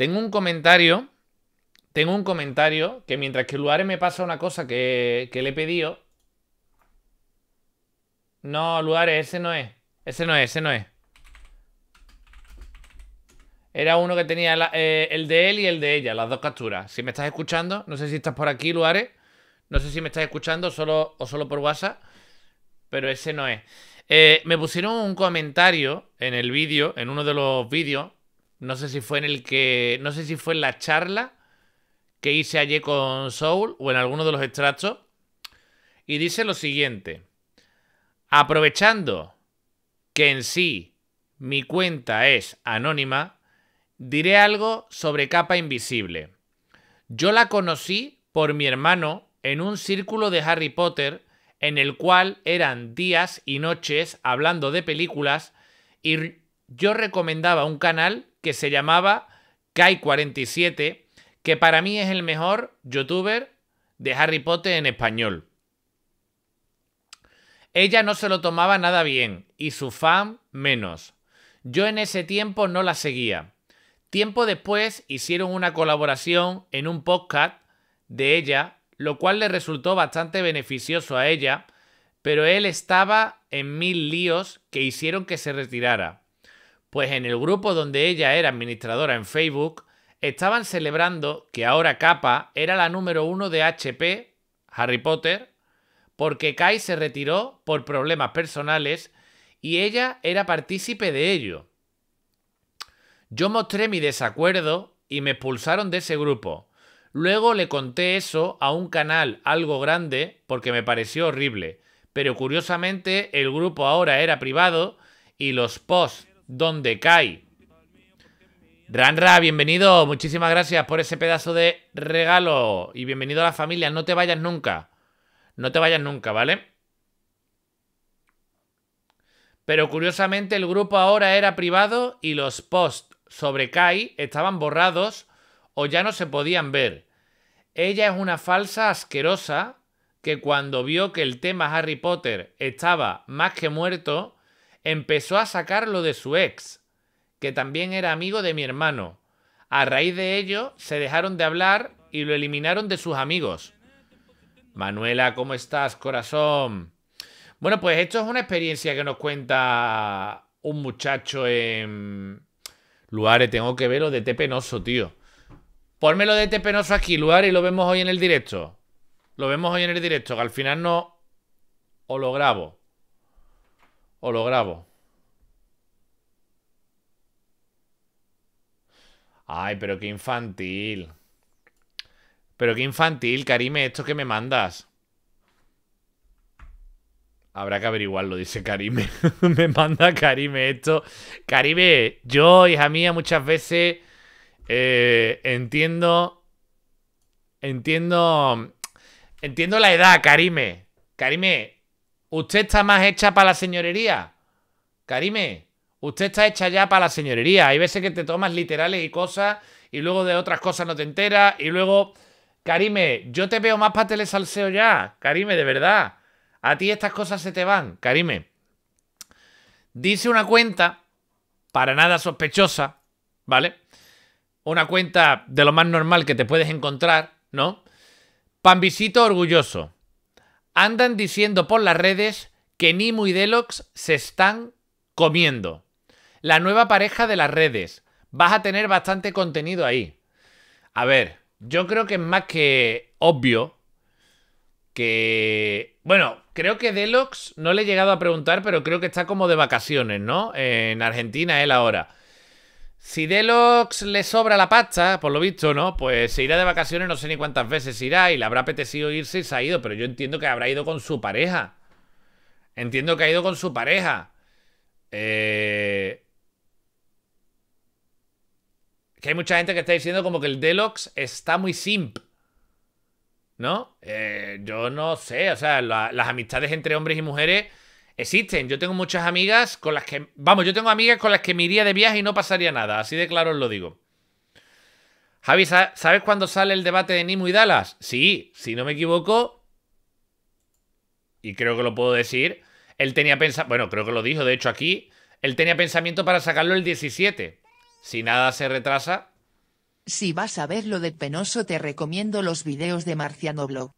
Tengo un comentario. Tengo un comentario que mientras que Luare me pasa una cosa que, le he pedido. No, Luare, ese no es. Ese no es, ese no es. Era uno que tenía eh, el de él y el de ella, las dos capturas. Si me estás escuchando, no sé si estás por aquí, Luare. No sé si me estás escuchando solo, o solo por WhatsApp. Pero ese no es. Eh, me pusieron un comentario en el vídeo, en uno de los vídeos, no sé si fue en el que. No sé si fue en la charla que hice ayer con Soul o en alguno de los extractos. Y dice lo siguiente. Aprovechando que en sí mi cuenta es anónima, diré algo sobre capa invisible. Yo la conocí por mi hermano en un círculo de Harry Potter en el cual eran días y noches hablando de películas y, yo recomendaba un canal que se llamaba Kai47, que para mí es el mejor youtuber de Harry Potter en español. Ella no se lo tomaba nada bien y su fan menos. Yo en ese tiempo no la seguía. Tiempo después hicieron una colaboración en un podcast de ella, lo cual le resultó bastante beneficioso a ella, pero él estaba en mil líos que hicieron que se retirara. Pues en el grupo donde ella era administradora en Facebook, estaban celebrando que ahora Kappa era la número uno de HP, Harry Potter, porque Kai se retiró por problemas personales y ella era partícipe de ello. Yo mostré mi desacuerdo y me expulsaron de ese grupo. Luego le conté eso a un canal algo grande porque me pareció horrible. Pero curiosamente el grupo ahora era privado y los posts donde cae. Ranra, bienvenido. Muchísimas gracias por ese pedazo de regalo. Y bienvenido a la familia. No te vayas nunca. No te vayas nunca, ¿vale? Pero curiosamente el grupo ahora era privado y los posts sobre Kai estaban borrados o ya no se podían ver. Ella es una falsa asquerosa que cuando vio que el tema Harry Potter estaba más que muerto, empezó a sacarlo de su ex, que también era amigo de mi hermano. A raíz de ello, se dejaron de hablar y lo eliminaron de sus amigos. Manuela, ¿cómo estás, corazón? Bueno, pues esto es una experiencia que nos cuenta un muchacho en... Luare, tengo que ver lo de Tepenoso, Penoso, tío. Ponme de Tepenoso Penoso aquí, Luare, y lo vemos hoy en el directo. Lo vemos hoy en el directo, que al final no... O lo grabo o lo grabo? Ay, pero qué infantil. Pero qué infantil, Karime, esto que me mandas. Habrá que averiguarlo, dice Karime. me manda Karime esto. Karime, yo, hija mía, muchas veces eh, entiendo. Entiendo. Entiendo la edad, Karime. Karime, Usted está más hecha para la señorería. Karime, usted está hecha ya para la señorería. Hay veces que te tomas literales y cosas y luego de otras cosas no te enteras y luego... Karime, yo te veo más para telesalseo ya. Karime, de verdad. A ti estas cosas se te van. Karime, dice una cuenta para nada sospechosa, ¿vale? Una cuenta de lo más normal que te puedes encontrar, ¿no? Pambisito orgulloso andan diciendo por las redes que Nimo y Delox se están comiendo. La nueva pareja de las redes. Vas a tener bastante contenido ahí. A ver, yo creo que es más que obvio que... Bueno, creo que Delox, no le he llegado a preguntar, pero creo que está como de vacaciones, ¿no? En Argentina él ahora. Si Delox le sobra la pasta, por lo visto, ¿no? Pues se irá de vacaciones no sé ni cuántas veces irá y le habrá apetecido irse y se ha ido, pero yo entiendo que habrá ido con su pareja. Entiendo que ha ido con su pareja. Eh... Que hay mucha gente que está diciendo como que el Deluxe está muy simp. ¿No? Eh, yo no sé, o sea, las amistades entre hombres y mujeres Existen. Yo tengo muchas amigas con las que. Vamos, yo tengo amigas con las que me iría de viaje y no pasaría nada. Así de claro os lo digo. Javi, ¿sabes cuándo sale el debate de Nimo y Dallas? Sí, si no me equivoco. Y creo que lo puedo decir. Él tenía pensamiento. Bueno, creo que lo dijo, de hecho, aquí. Él tenía pensamiento para sacarlo el 17. Si nada se retrasa. Si vas a ver lo del penoso, te recomiendo los videos de Marciano Blog.